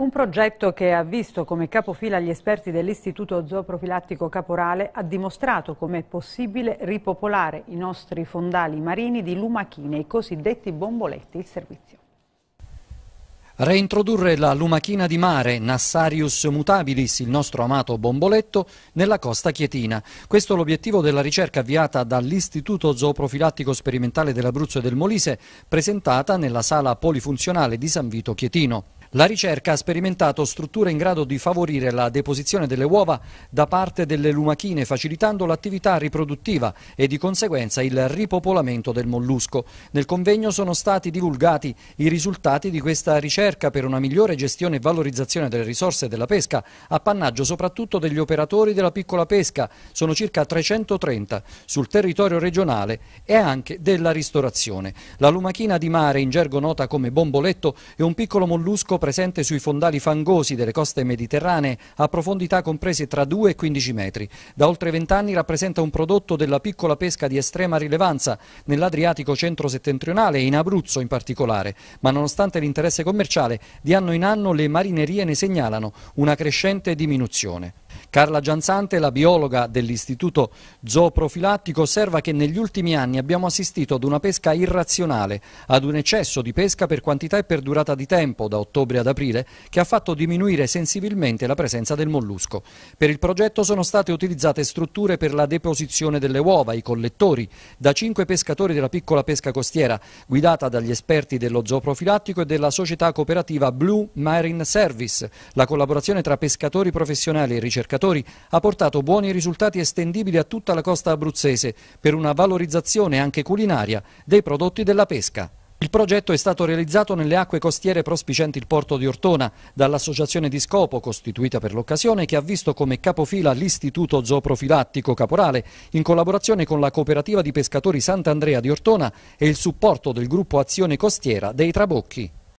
Un progetto che ha visto come capofila gli esperti dell'Istituto Zooprofilattico Caporale ha dimostrato come è possibile ripopolare i nostri fondali marini di lumachine, i cosiddetti bomboletti, il servizio. Reintrodurre la lumachina di mare, Nassarius mutabilis, il nostro amato bomboletto, nella costa chietina. Questo è l'obiettivo della ricerca avviata dall'Istituto Zooprofilattico Sperimentale dell'Abruzzo e del Molise, presentata nella sala polifunzionale di San Vito Chietino. La ricerca ha sperimentato strutture in grado di favorire la deposizione delle uova da parte delle lumachine, facilitando l'attività riproduttiva e di conseguenza il ripopolamento del mollusco. Nel convegno sono stati divulgati i risultati di questa ricerca per una migliore gestione e valorizzazione delle risorse della pesca, appannaggio soprattutto degli operatori della piccola pesca, sono circa 330 sul territorio regionale e anche della ristorazione. La lumachina di mare, in gergo nota come bomboletto, è un piccolo mollusco presente sui fondali fangosi delle coste mediterranee a profondità comprese tra 2 e 15 metri. Da oltre 20 anni rappresenta un prodotto della piccola pesca di estrema rilevanza nell'Adriatico centro-settentrionale e in Abruzzo in particolare, ma nonostante l'interesse commerciale di anno in anno le marinerie ne segnalano una crescente diminuzione. Carla Gianzante, la biologa dell'Istituto Zooprofilattico, osserva che negli ultimi anni abbiamo assistito ad una pesca irrazionale, ad un eccesso di pesca per quantità e per durata di tempo, da ottobre ad aprile, che ha fatto diminuire sensibilmente la presenza del mollusco. Per il progetto sono state utilizzate strutture per la deposizione delle uova, i collettori, da cinque pescatori della piccola pesca costiera, guidata dagli esperti dello zooprofilattico e della società cooperativa Blue Marine Service, la collaborazione tra pescatori professionali e ricercatori pescatori ha portato buoni risultati estendibili a tutta la costa abruzzese per una valorizzazione anche culinaria dei prodotti della pesca. Il progetto è stato realizzato nelle acque costiere prospicenti il porto di Ortona dall'associazione di scopo costituita per l'occasione che ha visto come capofila l'Istituto Zooprofilattico Caporale in collaborazione con la cooperativa di pescatori Sant'Andrea di Ortona e il supporto del gruppo Azione Costiera dei Trabocchi.